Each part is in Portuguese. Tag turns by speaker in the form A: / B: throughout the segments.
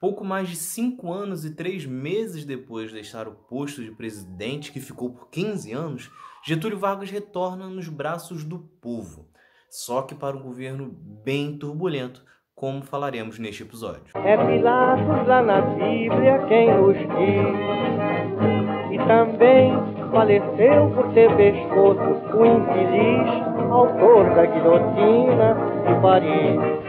A: Pouco mais de cinco anos e três meses depois de deixar o posto de presidente, que ficou por 15 anos, Getúlio Vargas retorna nos braços do povo. Só que para um governo bem turbulento, como falaremos neste episódio. É Pilatos lá na Bíblia quem nos diz, e também faleceu por ter pescoço o infeliz autor da guilhotina de Paris.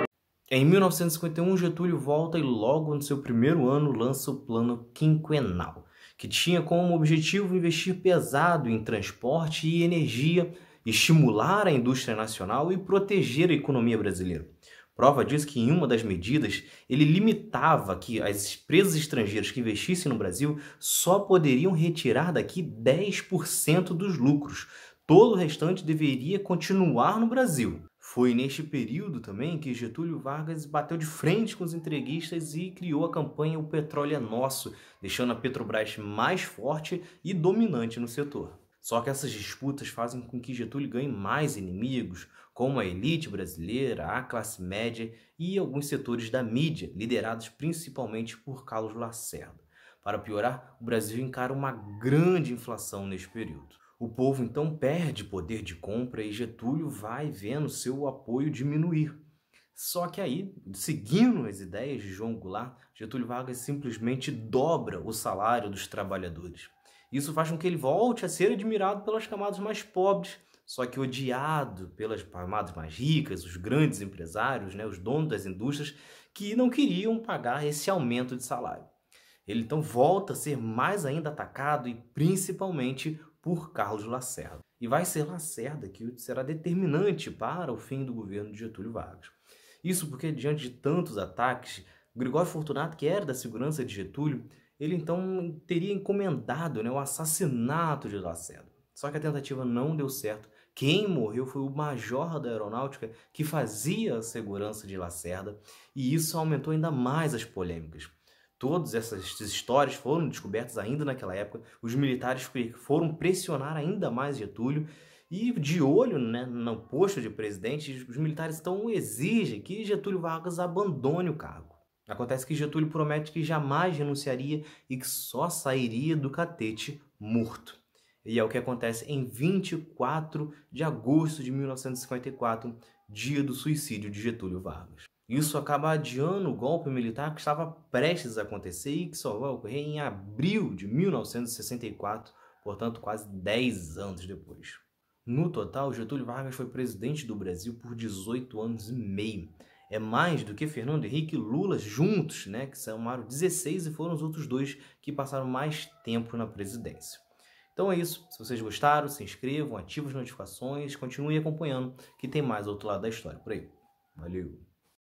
A: Em 1951, Getúlio volta e, logo no seu primeiro ano, lança o Plano Quinquenal, que tinha como objetivo investir pesado em transporte e energia, estimular a indústria nacional e proteger a economia brasileira. Prova disso que, em uma das medidas, ele limitava que as empresas estrangeiras que investissem no Brasil só poderiam retirar daqui 10% dos lucros. Todo o restante deveria continuar no Brasil. Foi neste período também que Getúlio Vargas bateu de frente com os entreguistas e criou a campanha O Petróleo é Nosso, deixando a Petrobras mais forte e dominante no setor. Só que essas disputas fazem com que Getúlio ganhe mais inimigos, como a elite brasileira, a classe média e alguns setores da mídia, liderados principalmente por Carlos Lacerda. Para piorar, o Brasil encara uma grande inflação neste período. O povo então perde poder de compra e Getúlio vai vendo seu apoio diminuir. Só que aí, seguindo as ideias de João Goulart, Getúlio Vargas simplesmente dobra o salário dos trabalhadores. Isso faz com que ele volte a ser admirado pelas camadas mais pobres, só que odiado pelas camadas mais ricas, os grandes empresários, né, os donos das indústrias, que não queriam pagar esse aumento de salário. Ele então volta a ser mais ainda atacado e principalmente por Carlos Lacerda. E vai ser Lacerda que será determinante para o fim do governo de Getúlio Vargas. Isso porque, diante de tantos ataques, Grigório Fortunato, que era da segurança de Getúlio, ele então teria encomendado né, o assassinato de Lacerda. Só que a tentativa não deu certo. Quem morreu foi o major da aeronáutica que fazia a segurança de Lacerda, e isso aumentou ainda mais as polêmicas. Todas essas histórias foram descobertas ainda naquela época. Os militares foram pressionar ainda mais Getúlio e de olho né, no posto de presidente, os militares estão exigem que Getúlio Vargas abandone o cargo. Acontece que Getúlio promete que jamais renunciaria e que só sairia do catete morto. E é o que acontece em 24 de agosto de 1954, dia do suicídio de Getúlio Vargas. Isso acaba adiando o golpe militar que estava prestes a acontecer e que só vai ocorrer em abril de 1964, portanto, quase 10 anos depois. No total, Getúlio Vargas foi presidente do Brasil por 18 anos e meio. É mais do que Fernando Henrique e Lula juntos, né, que somaram 16 e foram os outros dois que passaram mais tempo na presidência. Então é isso. Se vocês gostaram, se inscrevam, ativem as notificações, continuem acompanhando, que tem mais outro lado da história por aí. Valeu!